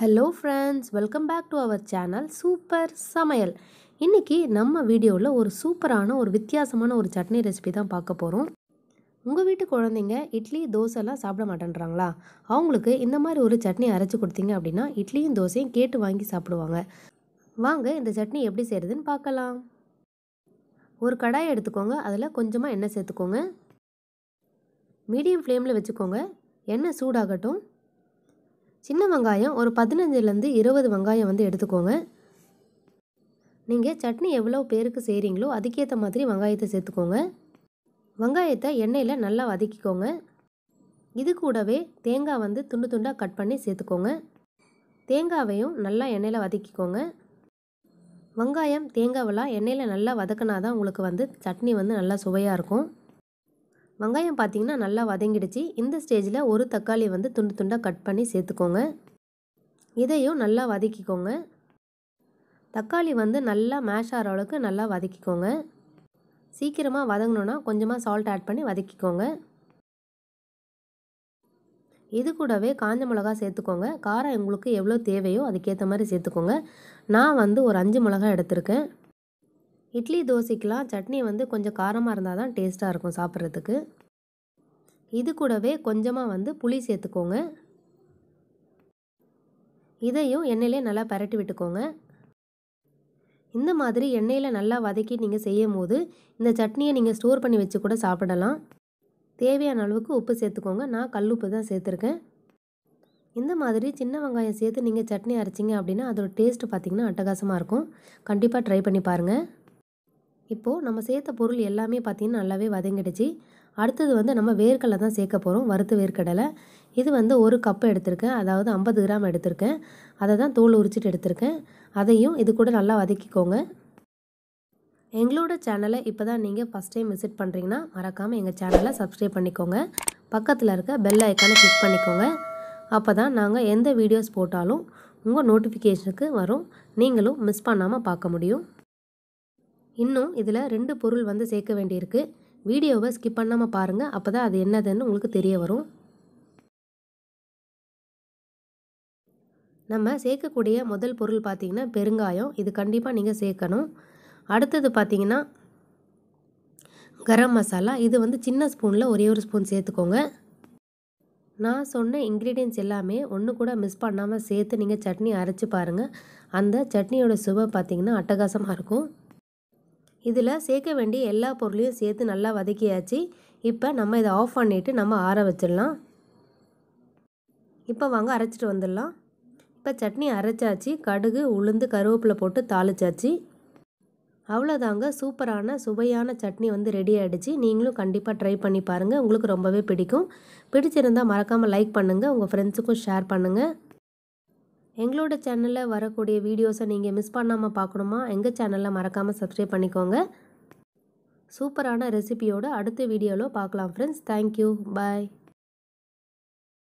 hello friends welcome back to our channel super சமையல் இன்றைக்கி நம்ம வீடியோவில் ஒரு சூப்பரான ஒரு வித்தியாசமான ஒரு சட்னி ரெசிபி தான் பார்க்க போகிறோம் உங்கள் வீட்டு குழந்தைங்க இட்லி தோசைலாம் சாப்பிட மாட்டேன்றாங்களா அவங்களுக்கு இந்த மாதிரி ஒரு சட்னி அரைச்சி கொடுத்தீங்க அப்படின்னா இட்லியும் தோசையும் கேட்டு வாங்கி சாப்பிடுவாங்க வாங்க இந்த சட்னி எப்படி செய்கிறதுன்னு பார்க்கலாம் ஒரு கடாயை எடுத்துக்கோங்க அதில் கொஞ்சமாக எண்ணெய் சேர்த்துக்கோங்க மீடியம் ஃப்ளேமில் வச்சுக்கோங்க எண்ணெய் சூடாகட்டும் சின்ன வெங்காயம் ஒரு பதினஞ்சுலேருந்து இருபது வெங்காயம் வந்து எடுத்துக்கோங்க நீங்கள் சட்னி எவ்வளோ பேருக்கு செய்கிறீங்களோ அதுக்கேற்ற மாதிரி வெங்காயத்தை சேர்த்துக்கோங்க வெங்காயத்தை எண்ணெயில் நல்லா வதக்கிக்கோங்க இது கூடவே தேங்காய் வந்து துண்டு துண்டாக கட் பண்ணி சேர்த்துக்கோங்க தேங்காவையும் நல்லா எண்ணெயில் வதக்கிக்கோங்க வெங்காயம் தேங்காவெல்லாம் எண்ணெயில் நல்லா வதக்கினா தான் உங்களுக்கு வந்து சட்னி வந்து நல்லா சுவையாக இருக்கும் வெங்காயம் பார்த்திங்கன்னா நல்லா வதங்கிடுச்சு இந்த ஸ்டேஜில் ஒரு தக்காளி வந்து துண்டு துண்டாக கட் பண்ணி சேர்த்துக்கோங்க இதையும் நல்லா வதக்கிக்கோங்க தக்காளி வந்து நல்லா மேஷ் ஆகிற அளவுக்கு நல்லா வதக்கிக்கோங்க சீக்கிரமாக வதங்கணுன்னா கொஞ்சமாக சால்ட் ஆட் பண்ணி வதக்கிக்கோங்க இது கூடவே காஞ்ச மிளகா சேர்த்துக்கோங்க காரம் உங்களுக்கு எவ்வளோ தேவையோ அதுக்கேற்ற மாதிரி சேர்த்துக்கோங்க நான் வந்து ஒரு அஞ்சு மிளகா எடுத்திருக்கேன் இட்லி தோசைக்கெலாம் சட்னி வந்து கொஞ்சம் காரமாக இருந்தால் தான் டேஸ்ட்டாக இருக்கும் சாப்பிட்றதுக்கு இது கூடவே கொஞ்சமாக வந்து புளி சேர்த்துக்கோங்க இதையும் எண்ணெயிலே நல்லா பரட்டி விட்டுக்கோங்க இந்த மாதிரி எண்ணெயில் நல்லா வதக்கி நீங்கள் செய்யும் போது இந்த சட்னியை நீங்கள் ஸ்டோர் பண்ணி வச்சு கூட சாப்பிடலாம் தேவையான அளவுக்கு உப்பு சேர்த்துக்கோங்க நான் கல் உப்பு தான் சேர்த்துருக்கேன் இந்த மாதிரி சின்ன வெங்காயம் சேர்த்து நீங்கள் சட்னி அரைச்சிங்க அப்படின்னா அதோட டேஸ்ட்டு பார்த்திங்கன்னா அட்டகாசமாக இருக்கும் கண்டிப்பாக ட்ரை பண்ணி பாருங்கள் இப்போது நம்ம சேர்த்த பொருள் எல்லாமே பார்த்திங்கன்னா நல்லாவே வதங்கிடுச்சு அடுத்தது வந்து நம்ம வேர்க்கடலை தான் சேர்க்க போகிறோம் வறுத்து வேர்க்கடலை இது வந்து ஒரு கப்பு எடுத்திருக்கேன் அதாவது ஐம்பது கிராம் எடுத்திருக்கேன் அதை தான் தோல் உரிச்சிட்டு எடுத்திருக்கேன் அதையும் இது கூட நல்லா வதக்கிக்கோங்க எங்களோட சேனலை இப்போ தான் நீங்கள் ஃபஸ்ட் டைம் விசிட் பண்ணுறீங்கன்னா மறக்காமல் எங்கள் சேனலை சப்ஸ்கிரைப் பண்ணிக்கோங்க பக்கத்தில் இருக்க பெல் ஐக்கானை கிளிக் பண்ணிக்கோங்க அப்போ தான் நாங்கள் எந்த வீடியோஸ் போட்டாலும் உங்கள் நோட்டிஃபிகேஷனுக்கு வரும் நீங்களும் மிஸ் பண்ணாமல் பார்க்க முடியும் இன்னும் இதில் ரெண்டு பொருள் வந்து சேர்க்க வேண்டியிருக்கு வீடியோவை ஸ்கிப் பண்ணாமல் பாருங்கள் அப்போ தான் அது என்னதுன்னு உங்களுக்கு தெரிய வரும் நம்ம சேர்க்கக்கூடிய முதல் பொருள் பார்த்திங்கன்னா பெருங்காயம் இது கண்டிப்பாக நீங்கள் சேர்க்கணும் அடுத்தது பார்த்திங்கன்னா கரம் மசாலா இது வந்து சின்ன ஸ்பூனில் ஒரே ஒரு ஸ்பூன் சேர்த்துக்கோங்க நான் சொன்ன இன்க்ரீடியன்ஸ் எல்லாமே ஒன்று கூட மிஸ் பண்ணாமல் சேர்த்து நீங்கள் சட்னி அரைச்சி பாருங்கள் அந்த சட்னியோட சுவை பார்த்திங்கன்னா அட்டகாசமாக இருக்கும் இதில் சேர்க்க வேண்டிய எல்லா பொருளையும் சேர்த்து நல்லா வதக்கியாச்சு இப்போ நம்ம இதை ஆஃப் பண்ணிவிட்டு நம்ம ஆற வச்சிடலாம் இப்போ வாங்க அரைச்சிட்டு வந்துடலாம் இப்போ சட்னி அரைச்சாச்சு கடுகு உளுந்து கருவேப்பிலை போட்டு தாளிச்சாச்சு அவ்வளோதாங்க சூப்பரான சுவையான சட்னி வந்து ரெடி ஆகிடுச்சு நீங்களும் கண்டிப்பாக ட்ரை பண்ணி பாருங்கள் உங்களுக்கு ரொம்பவே பிடிக்கும் பிடிச்சிருந்தால் மறக்காமல் லைக் பண்ணுங்கள் உங்கள் ஃப்ரெண்ட்ஸுக்கும் ஷேர் பண்ணுங்கள் எங்களோட சேனலில் வரக்கூடிய வீடியோஸை நீங்கள் மிஸ் பண்ணாமல் பார்க்கணுமா எங்கள் சேனலில் மறக்காமல் சப்ஸ்கிரைப் பண்ணிக்கோங்க சூப்பரான ரெசிபியோட அடுத்த வீடியோவில் பார்க்கலாம் ஃப்ரெண்ட்ஸ் தேங்க்யூ பாய்